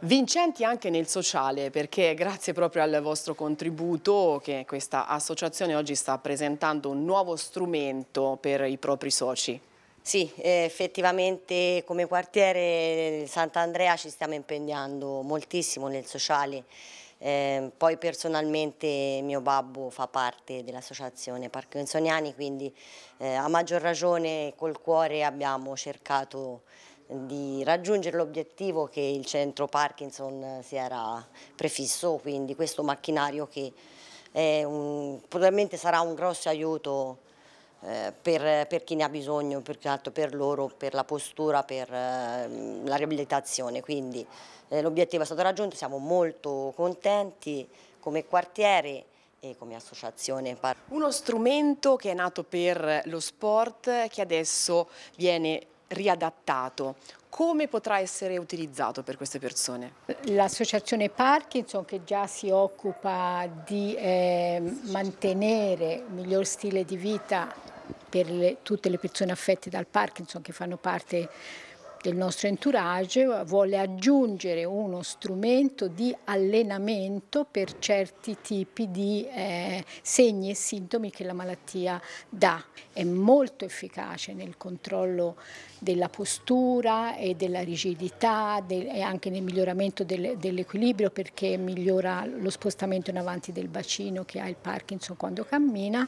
Vincenti anche nel sociale perché grazie proprio al vostro contributo che questa associazione oggi sta presentando un nuovo strumento per i propri soci. Sì, eh, effettivamente come quartiere Sant'Andrea ci stiamo impegnando moltissimo nel sociale. Eh, poi personalmente mio babbo fa parte dell'associazione Parkinsoniani, quindi eh, a maggior ragione col cuore abbiamo cercato di raggiungere l'obiettivo che il centro Parkinson si era prefisso, quindi questo macchinario che un, probabilmente sarà un grosso aiuto eh, per, per, chi ne ha bisogno, più che altro per loro, per la postura, per eh, la riabilitazione. Quindi eh, l'obiettivo è stato raggiunto, siamo molto contenti come quartiere e come associazione. Uno strumento che è nato per lo sport che adesso viene riadattato, come potrà essere utilizzato per queste persone? L'associazione Parkinson che già si occupa di eh, mantenere un miglior stile di vita per le, tutte le persone affette dal Parkinson che fanno parte del nostro entourage vuole aggiungere uno strumento di allenamento per certi tipi di eh, segni e sintomi che la malattia dà. È molto efficace nel controllo della postura e della rigidità del, e anche nel miglioramento del, dell'equilibrio perché migliora lo spostamento in avanti del bacino che ha il Parkinson quando cammina.